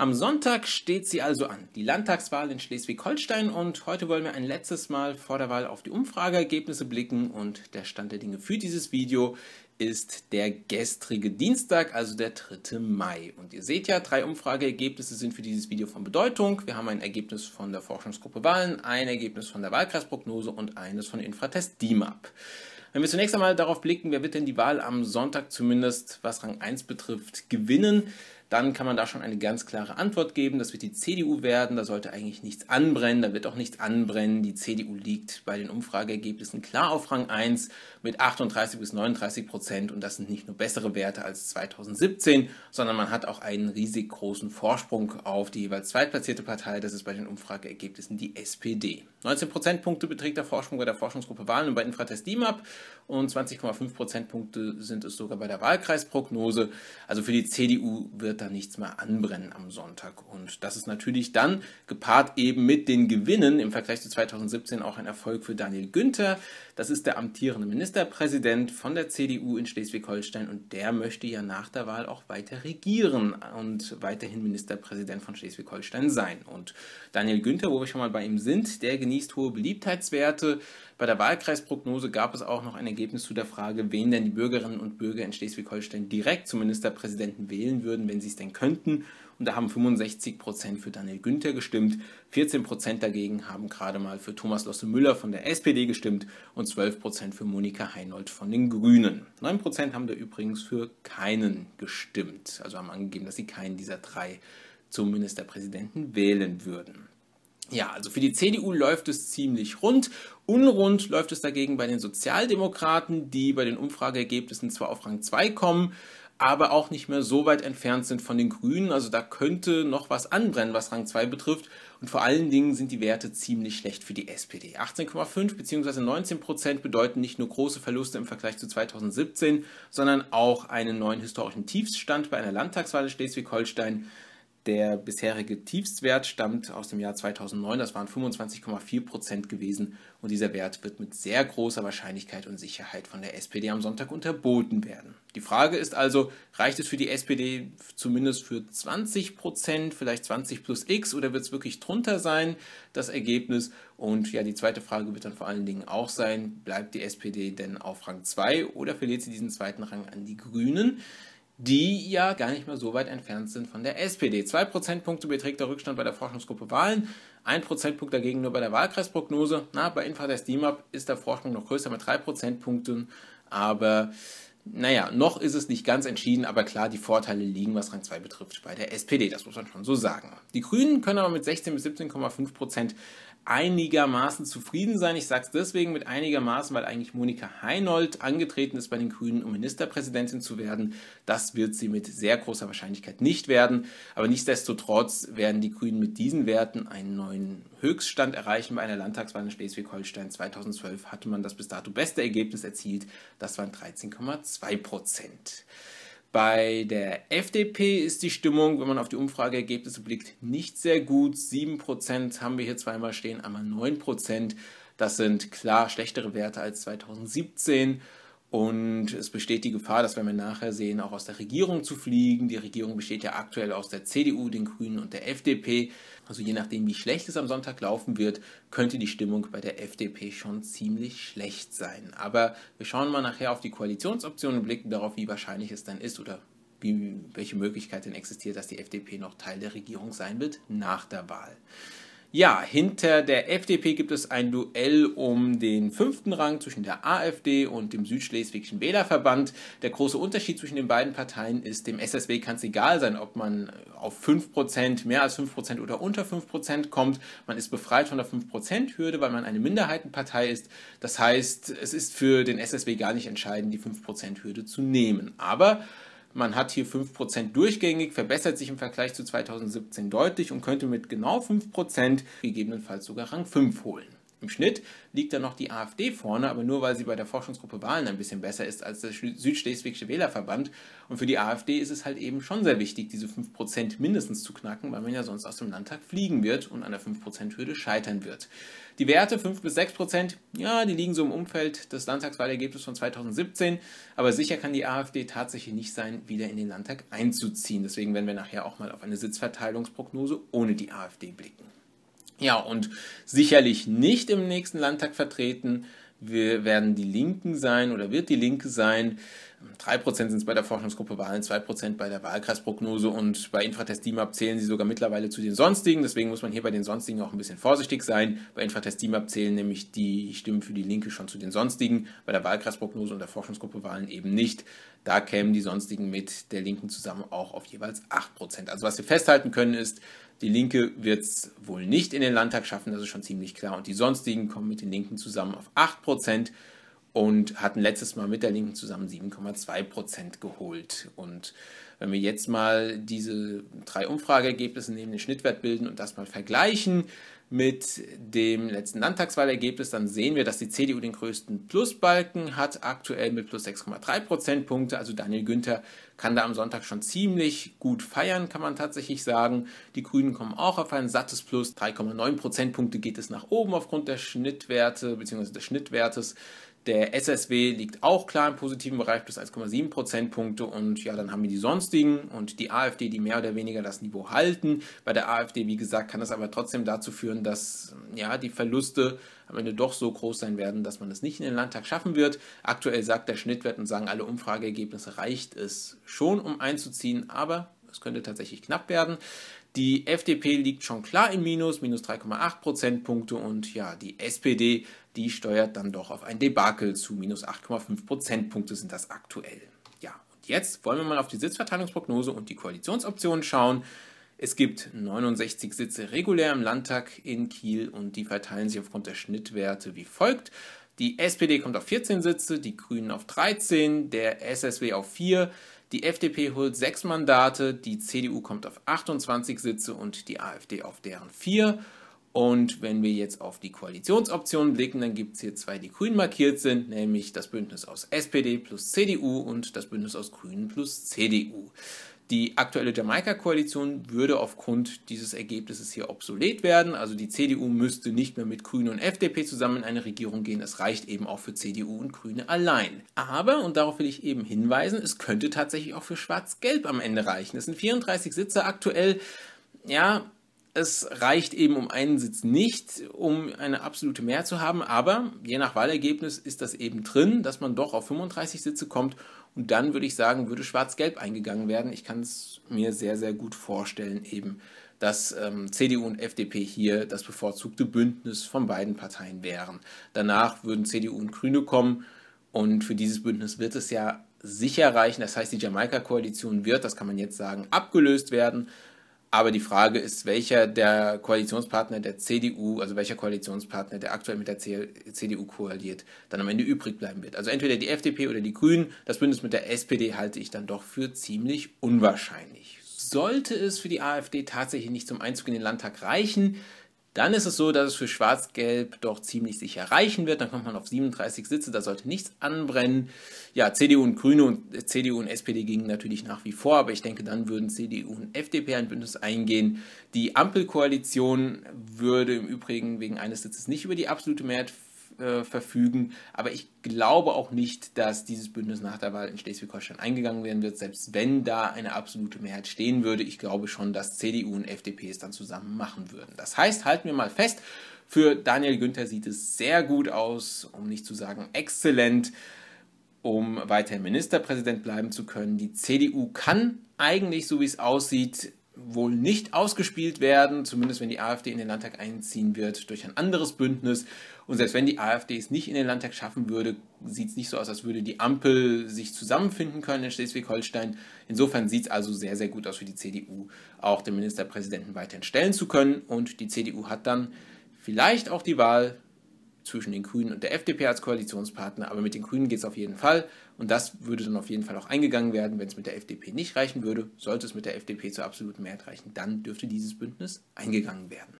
Am Sonntag steht sie also an, die Landtagswahl in Schleswig-Holstein und heute wollen wir ein letztes Mal vor der Wahl auf die Umfrageergebnisse blicken und der Stand der Dinge für dieses Video ist der gestrige Dienstag, also der 3. Mai. Und ihr seht ja, drei Umfrageergebnisse sind für dieses Video von Bedeutung. Wir haben ein Ergebnis von der Forschungsgruppe Wahlen, ein Ergebnis von der Wahlkreisprognose und eines von Infratest DIMAP. Wenn wir zunächst einmal darauf blicken, wer wird denn die Wahl am Sonntag zumindest, was Rang 1 betrifft, gewinnen, dann kann man da schon eine ganz klare Antwort geben. Das wird die CDU werden. Da sollte eigentlich nichts anbrennen. Da wird auch nichts anbrennen. Die CDU liegt bei den Umfrageergebnissen klar auf Rang 1 mit 38 bis 39 Prozent. Und das sind nicht nur bessere Werte als 2017, sondern man hat auch einen riesig großen Vorsprung auf die jeweils zweitplatzierte Partei. Das ist bei den Umfrageergebnissen die SPD. 19 Prozentpunkte beträgt der Vorsprung bei der Forschungsgruppe Wahlen und bei Infratest DIMAP und 20,5 Prozentpunkte sind es sogar bei der Wahlkreisprognose. Also für die CDU wird wird da nichts mehr anbrennen am Sonntag. Und das ist natürlich dann gepaart eben mit den Gewinnen im Vergleich zu 2017 auch ein Erfolg für Daniel Günther. Das ist der amtierende Ministerpräsident von der CDU in Schleswig-Holstein und der möchte ja nach der Wahl auch weiter regieren und weiterhin Ministerpräsident von Schleswig-Holstein sein. Und Daniel Günther, wo wir schon mal bei ihm sind, der genießt hohe Beliebtheitswerte. Bei der Wahlkreisprognose gab es auch noch ein Ergebnis zu der Frage, wen denn die Bürgerinnen und Bürger in Schleswig-Holstein direkt zum Ministerpräsidenten wählen würden, wenn sie es denn könnten. Und da haben 65 Prozent für Daniel Günther gestimmt, 14 Prozent dagegen haben gerade mal für Thomas Losse Müller von der SPD gestimmt und 12 Prozent für Monika Heinold von den Grünen. 9 Prozent haben da übrigens für keinen gestimmt, also haben angegeben, dass sie keinen dieser drei zum Ministerpräsidenten wählen würden. Ja, also für die CDU läuft es ziemlich rund. Unrund läuft es dagegen bei den Sozialdemokraten, die bei den Umfrageergebnissen zwar auf Rang 2 kommen, aber auch nicht mehr so weit entfernt sind von den Grünen. Also da könnte noch was anbrennen, was Rang 2 betrifft. Und vor allen Dingen sind die Werte ziemlich schlecht für die SPD. 18,5 bzw. 19 Prozent bedeuten nicht nur große Verluste im Vergleich zu 2017, sondern auch einen neuen historischen Tiefstand bei einer Landtagswahl in Schleswig-Holstein der bisherige Tiefstwert stammt aus dem Jahr 2009, das waren 25,4 Prozent gewesen und dieser Wert wird mit sehr großer Wahrscheinlichkeit und Sicherheit von der SPD am Sonntag unterboten werden. Die Frage ist also, reicht es für die SPD zumindest für 20 Prozent, vielleicht 20 plus X oder wird es wirklich drunter sein, das Ergebnis? Und ja, die zweite Frage wird dann vor allen Dingen auch sein, bleibt die SPD denn auf Rang 2 oder verliert sie diesen zweiten Rang an die Grünen? die ja gar nicht mehr so weit entfernt sind von der SPD. Zwei Prozentpunkte beträgt der Rückstand bei der Forschungsgruppe Wahlen, ein Prozentpunkt dagegen nur bei der Wahlkreisprognose. Na, bei Infratest DIMAP ist der Vorsprung noch größer mit drei Prozentpunkten, aber naja, noch ist es nicht ganz entschieden, aber klar, die Vorteile liegen, was Rang 2 betrifft, bei der SPD. Das muss man schon so sagen. Die Grünen können aber mit 16 bis 17,5 Prozent einigermaßen zufrieden sein. Ich sage es deswegen mit einigermaßen, weil eigentlich Monika Heinold angetreten ist bei den Grünen, um Ministerpräsidentin zu werden. Das wird sie mit sehr großer Wahrscheinlichkeit nicht werden. Aber nichtsdestotrotz werden die Grünen mit diesen Werten einen neuen Höchststand erreichen. Bei einer Landtagswahl in Schleswig-Holstein 2012 hatte man das bis dato beste Ergebnis erzielt. Das waren 13,2. 2%. Bei der FDP ist die Stimmung, wenn man auf die Umfrageergebnisse blickt, nicht sehr gut. 7% haben wir hier zweimal stehen, einmal 9%. Das sind klar schlechtere Werte als 2017. Und es besteht die Gefahr, dass wenn wir nachher sehen, auch aus der Regierung zu fliegen. Die Regierung besteht ja aktuell aus der CDU, den Grünen und der FDP. Also je nachdem, wie schlecht es am Sonntag laufen wird, könnte die Stimmung bei der FDP schon ziemlich schlecht sein. Aber wir schauen mal nachher auf die Koalitionsoptionen und blicken darauf, wie wahrscheinlich es dann ist oder wie, welche Möglichkeit denn existiert, dass die FDP noch Teil der Regierung sein wird nach der Wahl. Ja, hinter der FDP gibt es ein Duell um den fünften Rang zwischen der AfD und dem Südschleswigschen Wählerverband. Der große Unterschied zwischen den beiden Parteien ist, dem SSW kann es egal sein, ob man auf 5%, mehr als 5% oder unter 5% kommt. Man ist befreit von der 5%-Hürde, weil man eine Minderheitenpartei ist. Das heißt, es ist für den SSW gar nicht entscheidend, die 5%-Hürde zu nehmen. Aber man hat hier 5% durchgängig, verbessert sich im Vergleich zu 2017 deutlich und könnte mit genau 5% gegebenenfalls sogar Rang 5 holen. Im Schnitt liegt da noch die AfD vorne, aber nur weil sie bei der Forschungsgruppe Wahlen ein bisschen besser ist als der Südschleswigsche Wählerverband. Und für die AfD ist es halt eben schon sehr wichtig, diese 5% mindestens zu knacken, weil man ja sonst aus dem Landtag fliegen wird und an der 5%-Hürde scheitern wird. Die Werte 5 bis 6%, ja, die liegen so im Umfeld des Landtagswahlergebnisses von 2017, aber sicher kann die AfD tatsächlich nicht sein, wieder in den Landtag einzuziehen. Deswegen werden wir nachher auch mal auf eine Sitzverteilungsprognose ohne die AfD blicken. Ja, und sicherlich nicht im nächsten Landtag vertreten. Wir werden die Linken sein oder wird die Linke sein. 3% sind es bei der Forschungsgruppe Wahlen, 2% bei der Wahlkreisprognose und bei Infratest DIMAP zählen sie sogar mittlerweile zu den sonstigen. Deswegen muss man hier bei den sonstigen auch ein bisschen vorsichtig sein. Bei Infratest DIMAP zählen nämlich die Stimmen für die Linke schon zu den sonstigen, bei der Wahlkreisprognose und der Forschungsgruppe Wahlen eben nicht. Da kämen die sonstigen mit der Linken zusammen auch auf jeweils 8%. Also was wir festhalten können ist, die Linke wird es wohl nicht in den Landtag schaffen, das ist schon ziemlich klar. Und die sonstigen kommen mit den Linken zusammen auf 8% und hatten letztes Mal mit der Linken zusammen 7,2% geholt. Und wenn wir jetzt mal diese drei Umfrageergebnisse neben den Schnittwert bilden und das mal vergleichen, mit dem letzten Landtagswahlergebnis, dann sehen wir, dass die CDU den größten Plusbalken hat, aktuell mit plus 6,3 Prozentpunkte. Also Daniel Günther kann da am Sonntag schon ziemlich gut feiern, kann man tatsächlich sagen. Die Grünen kommen auch auf ein sattes Plus. 3,9 Prozentpunkte geht es nach oben aufgrund der Schnittwerte bzw. des Schnittwertes. Der SSW liegt auch klar im positiven Bereich, plus 1,7 Prozentpunkte. Und ja, dann haben wir die sonstigen und die AfD, die mehr oder weniger das Niveau halten. Bei der AfD, wie gesagt, kann das aber trotzdem dazu führen, dass ja, die Verluste am Ende doch so groß sein werden, dass man es nicht in den Landtag schaffen wird. Aktuell sagt der Schnittwert und sagen alle Umfrageergebnisse, reicht es schon, um einzuziehen, aber es könnte tatsächlich knapp werden. Die FDP liegt schon klar im Minus, minus 3,8 Prozentpunkte und ja, die SPD, die steuert dann doch auf ein Debakel zu, minus 8,5 Prozentpunkte sind das aktuell. Ja, und jetzt wollen wir mal auf die Sitzverteilungsprognose und die Koalitionsoptionen schauen. Es gibt 69 Sitze regulär im Landtag in Kiel und die verteilen sich aufgrund der Schnittwerte wie folgt. Die SPD kommt auf 14 Sitze, die Grünen auf 13, der SSW auf 4, die FDP holt sechs Mandate, die CDU kommt auf 28 Sitze und die AfD auf deren vier. Und wenn wir jetzt auf die Koalitionsoptionen blicken, dann gibt es hier zwei, die grün markiert sind, nämlich das Bündnis aus SPD plus CDU und das Bündnis aus Grünen plus CDU. Die aktuelle Jamaika-Koalition würde aufgrund dieses Ergebnisses hier obsolet werden. Also die CDU müsste nicht mehr mit Grünen und FDP zusammen in eine Regierung gehen. Es reicht eben auch für CDU und Grüne allein. Aber, und darauf will ich eben hinweisen, es könnte tatsächlich auch für Schwarz-Gelb am Ende reichen. Es sind 34 Sitze aktuell. Ja, es reicht eben um einen Sitz nicht, um eine absolute Mehrheit zu haben, aber je nach Wahlergebnis ist das eben drin, dass man doch auf 35 Sitze kommt und dann würde ich sagen, würde schwarz-gelb eingegangen werden. Ich kann es mir sehr, sehr gut vorstellen, eben, dass ähm, CDU und FDP hier das bevorzugte Bündnis von beiden Parteien wären. Danach würden CDU und Grüne kommen. Und für dieses Bündnis wird es ja sicher reichen. Das heißt, die Jamaika-Koalition wird, das kann man jetzt sagen, abgelöst werden. Aber die Frage ist, welcher der Koalitionspartner der CDU, also welcher Koalitionspartner, der aktuell mit der CDU koaliert, dann am Ende übrig bleiben wird. Also entweder die FDP oder die Grünen. Das Bündnis mit der SPD halte ich dann doch für ziemlich unwahrscheinlich. Sollte es für die AfD tatsächlich nicht zum Einzug in den Landtag reichen, dann ist es so, dass es für Schwarz-Gelb doch ziemlich sicher reichen wird. Dann kommt man auf 37 Sitze, da sollte nichts anbrennen. Ja, CDU und Grüne und äh, CDU und SPD gingen natürlich nach wie vor, aber ich denke, dann würden CDU und FDP ein Bündnis eingehen. Die Ampelkoalition würde im Übrigen wegen eines Sitzes nicht über die absolute Mehrheit äh, verfügen. Aber ich glaube auch nicht, dass dieses Bündnis nach der Wahl in Schleswig-Holstein eingegangen werden wird, selbst wenn da eine absolute Mehrheit stehen würde. Ich glaube schon, dass CDU und FDP es dann zusammen machen würden. Das heißt, halten wir mal fest, für Daniel Günther sieht es sehr gut aus, um nicht zu sagen exzellent, um weiterhin Ministerpräsident bleiben zu können. Die CDU kann eigentlich, so wie es aussieht, wohl nicht ausgespielt werden, zumindest wenn die AfD in den Landtag einziehen wird durch ein anderes Bündnis. Und selbst wenn die AfD es nicht in den Landtag schaffen würde, sieht es nicht so aus, als würde die Ampel sich zusammenfinden können in Schleswig-Holstein. Insofern sieht es also sehr, sehr gut aus für die CDU, auch den Ministerpräsidenten weiterhin stellen zu können. Und die CDU hat dann vielleicht auch die Wahl, zwischen den Grünen und der FDP als Koalitionspartner, aber mit den Grünen geht es auf jeden Fall und das würde dann auf jeden Fall auch eingegangen werden, wenn es mit der FDP nicht reichen würde. Sollte es mit der FDP zur absoluten Mehrheit reichen, dann dürfte dieses Bündnis eingegangen werden.